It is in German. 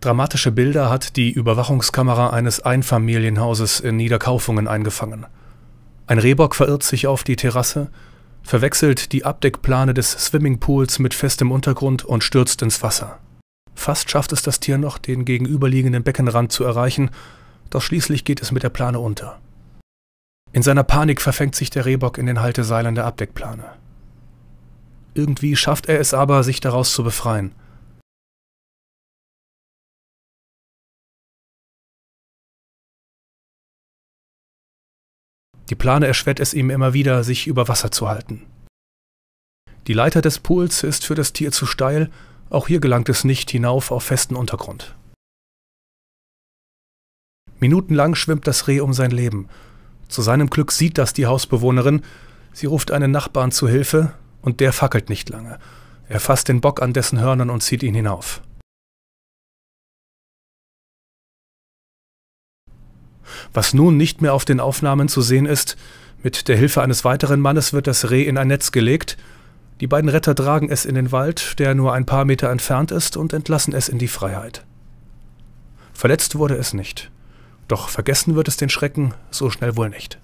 Dramatische Bilder hat die Überwachungskamera eines Einfamilienhauses in Niederkaufungen eingefangen. Ein Rehbock verirrt sich auf die Terrasse, verwechselt die Abdeckplane des Swimmingpools mit festem Untergrund und stürzt ins Wasser. Fast schafft es das Tier noch, den gegenüberliegenden Beckenrand zu erreichen, doch schließlich geht es mit der Plane unter. In seiner Panik verfängt sich der Rehbock in den Halteseilen der Abdeckplane. Irgendwie schafft er es aber, sich daraus zu befreien – Die Plane erschwert es ihm immer wieder, sich über Wasser zu halten. Die Leiter des Pools ist für das Tier zu steil, auch hier gelangt es nicht hinauf auf festen Untergrund. Minutenlang schwimmt das Reh um sein Leben. Zu seinem Glück sieht das die Hausbewohnerin, sie ruft einen Nachbarn zu Hilfe, und der fackelt nicht lange. Er fasst den Bock an dessen Hörnern und zieht ihn hinauf. Was nun nicht mehr auf den Aufnahmen zu sehen ist, mit der Hilfe eines weiteren Mannes wird das Reh in ein Netz gelegt. Die beiden Retter tragen es in den Wald, der nur ein paar Meter entfernt ist, und entlassen es in die Freiheit. Verletzt wurde es nicht. Doch vergessen wird es den Schrecken so schnell wohl nicht.